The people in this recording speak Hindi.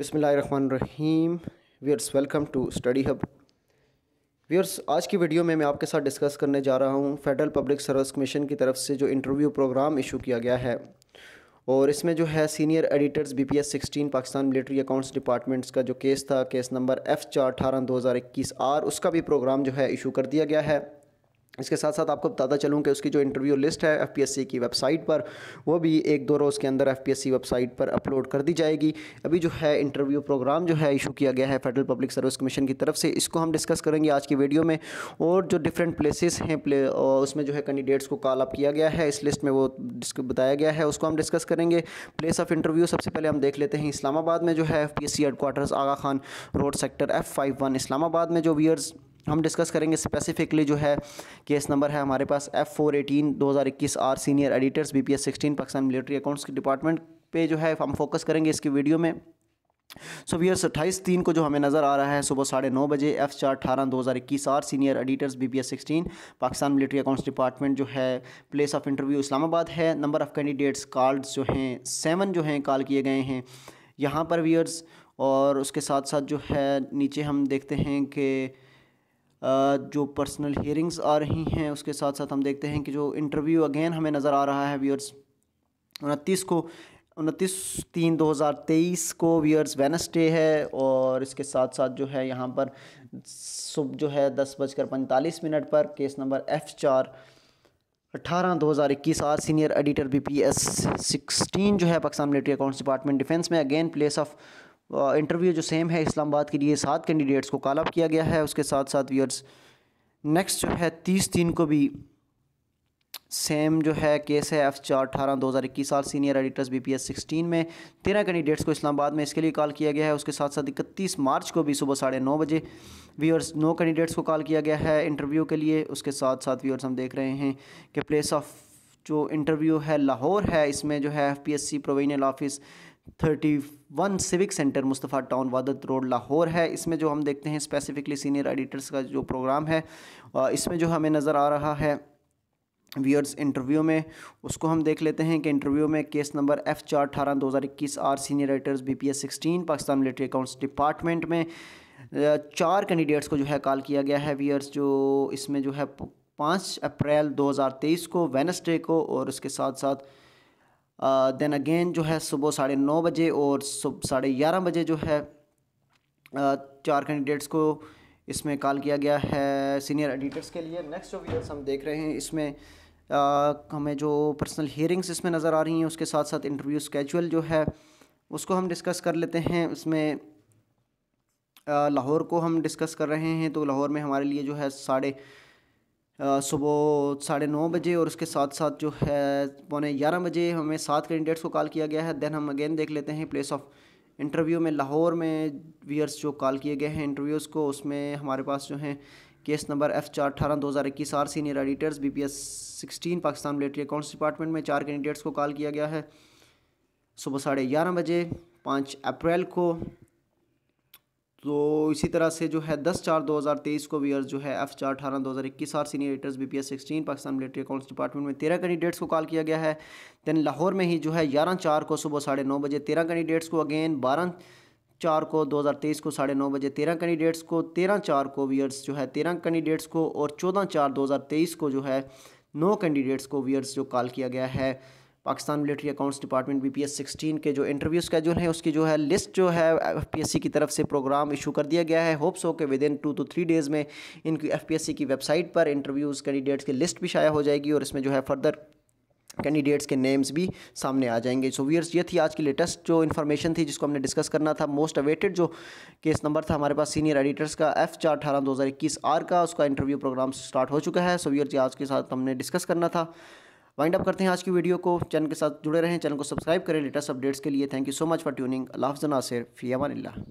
बिसमीम viewers welcome to study hub viewers आज की वीडियो में मैं आपके साथ डिस्कस करने जा रहा हूँ फेडरल पब्लिक सर्विस कमीशन की तरफ से जो इंटरव्यू प्रोग्राम इशू किया गया है और इसमें जो है senior editors B P S sixteen Pakistan military accounts departments का जो केस था केस नंबर एफ़ चार अठारह दो हज़ार इक्कीस आर उसका भी प्रोग्राम जो है इशू कर दिया गया है इसके साथ साथ आपको बताता चलूँ कि उसकी जो इंटरव्यू लिस्ट है एफपीएससी की वेबसाइट पर वो भी एक दो रोज़ के अंदर एफपीएससी वेबसाइट पर अपलोड कर दी जाएगी अभी जो है इंटरव्यू प्रोग्राम जो है इशू किया गया है फेडरल पब्लिक सर्विस कमीशन की तरफ से इसको हम डिस्कस करेंगे आज की वीडियो में और जो डिफरेंट प्लेसेस हैं प्ले उसमें जो है कैंडिडेट्स को कॉल अप किया गया है इस लिस्ट में वो बताया गया है उसको हम डिस्कस करेंगे प्लेस ऑफ इंटरव्यू सबसे पहले हम देख लेते हैं इस्लामाबाद में जो है F P S Aga Khan road sector F Islamabad में जो वीयर्स हम डिस्कस करेंगे स्पेसिफिकली जो है केस नंबर है हमारे पास एफ फोर एटीन दो हज़ार इक्कीस are senior editors B P S sixteen Pakistan military accounts के डिपार्टमेंट पे जो है हम फोकस करेंगे इसकी वीडियो में सो वीयर्स अट्ठाईस तीन को जो हमें नज़र आ रहा है सुबह साढ़े नौ बजे एफ चार अठारह दो हज़ार इक्कीस are senior editors B P S sixteen Pakistan military accounts department जो है प्लेस ऑफ इंटरव्यू इस्लामाबाद है नंबर ऑफ़ कैंडिडेट्स कार्ड्स जो हैं सेवन जो हैं कॉल किए गए हैं यहाँ पर वीयर्स और उसके साथ साथ जो है नीचे हम देखते हैं कि जो पर्सनल हेयरिंग्स आ रही हैं उसके साथ साथ हम देखते हैं कि जो इंटरव्यू अगेन हमें नज़र आ रहा है व्यूअर्स उनतीस को उनतीस तीन दो हज़ार तेईस को व्यूअर्स वेनसडे है और इसके साथ साथ जो है यहाँ पर सुबह जो है दस बजकर पैंतालीस मिनट पर केस नंबर एफ़ चार अठारह दो हज़ार इक्कीस are senior editor B P S sixteen जो है Pakistan military accounts department defence में अगेन प्लेस ऑफ इंटरव्यू जो सेम है इस्लामाबाद के लिए सात कैंडिडेट्स को कॉल अप किया गया है उसके साथ साथ व्यूअर्स नेक्स्ट जो है तीस तीन को भी सेम जो है केस है एफ चार अठारह दो हज़ार इक्कीस साल senior editors B P S sixteen में तेरह कैंडिडेट्स को इस्लामाबाद में इसके लिए कॉल किया गया है उसके साथ साथ इकतीस मार्च को भी सुबह साढ़े नौ बजे व्यूअर्स नौ कैंडिडेट्स को कॉल किया गया है इंटरव्यू के लिए उसके साथ साथ व्यूअर्स हम देख रहे हैं कि प्लेस ऑफ जो इंटरव्यू है लाहौर है इसमें जो है F P S C provisional office thirty one civic centre Mustafa town वादत रोड लाहौर है इसमें जो हम देखते हैं स्पेसिफिकली सीनियर एडिटर्स का जो प्रोग्राम है इसमें जो हमें नज़र आ रहा है व्यूअर्स इंटरव्यू में उसको हम देख लेते हैं कि इंटरव्यू में केस नंबर एफ़ चार अठारह दो हज़ार इक्कीस are senior editors B P S sixteen Pakistan military accounts department में चार कैंडिडेट्स को जो है कॉल किया गया है व्यूअर्स जो इसमें जो है पाँच अप्रैल दो हज़ार तेईस को वेनसडे को और उसके साथ साथ देन अगेन जो है सुबह साढ़े नौ बजे और साढ़े ग्यारह बजे जो है चार कैंडिडेट्स को इसमें कॉल किया गया है सीनियर एडिटर्स के लिए नेक्स्ट जो वीडियोस हम देख रहे हैं इसमें हमें जो पर्सनल हियरिंग्स इसमें नज़र आ रही हैं उसके साथ साथ इंटरव्यू स्केजुअल जो है उसको हम डिस्कस कर लेते हैं इसमें लाहौर को हम डिस्कस कर रहे हैं तो लाहौर में हमारे लिए जो है साढ़े सुबह साढ़े नौ बजे और उसके साथ साथ जो है पौने ग्यारह बजे हमें सात कैंडिडेट्स को कॉल किया गया है देन हम अगेन देख लेते हैं प्लेस ऑफ इंटरव्यू में लाहौर में वियर्स जो कॉल किए गए हैं इंटरव्यूज़ को उसमें हमारे पास जो हैं केस नंबर एफ चार अठारह दो हज़ार इक्कीस are senior editors B P S sixteen Pakistan military accounts department में चार कैंडिडेट्स को कॉल किया गया है सुबह साढ़े ग्यारह बजे पाँच अप्रैल को तो इसी तरह से जो है दस चार दो हज़ार तेईस को वीयर्स जो है एफ चार अठारह दो हज़ार इक्कीस are senior editors B P S sixteen Pakistan military accounts department में तेरह कैंडिडेट्स को कॉल किया गया है दैन लाहौर में ही जो है ग्यारह चार को सुबह साढ़े नौ बजे तेरह कैंडिडेट्स को अगेन बारह चार को दो हज़ार तेईस को साढ़े नौ बजे तेरह कैंडिडेट्स को तेरह चार को वीयर्स जो है तेरह कैंडिडेट्स को और चौदह चार दो हज़ार तेईस को जो है नौ कैंडिडेट्स को वीयर्स जो कॉल किया गया है Pakistan military accounts department B P S sixteen के जो इंटरव्यू स्कैजूल है उसकी जो है लिस्ट जो है एफ पी एस सी की तरफ से प्रोग्राम इशू कर दिया गया है होप्स हो के within two to three days में इनकी एफ पी एस सी की वेबसाइट पर इंटरव्यूज़ कैंडिडेट्स की लिस्ट भी शाया हो जाएगी और इसमें जो है फर्दर कैंडिडेट्स के नेम्स भी सामने आ जाएंगे सो वीयर्स ये थी आज की लेटेस्ट जो इन्फॉर्मेशन थी जिसको हमने डिस्कस करना था मोस्ट अवेटेड जो केस नंबर था हमारे पास सीनियर एडिटर्स का एफ चार अठारह दो हज़ार इक्कीस आर का उसका इंटरव्यू प्रोग्राम स्टार्ट हो चुका है सो so, ये आज के साथ हमने डिस्कस करना था वाइंड अप करते हैं आज की वीडियो को चैनल के साथ जुड़े रहें चैनल को सब्सक्राइब करें लेटेस्ट अपडेट्स के लिए thank you so much for tuning अल्लाह हाफ़ नासिर फ़ियामान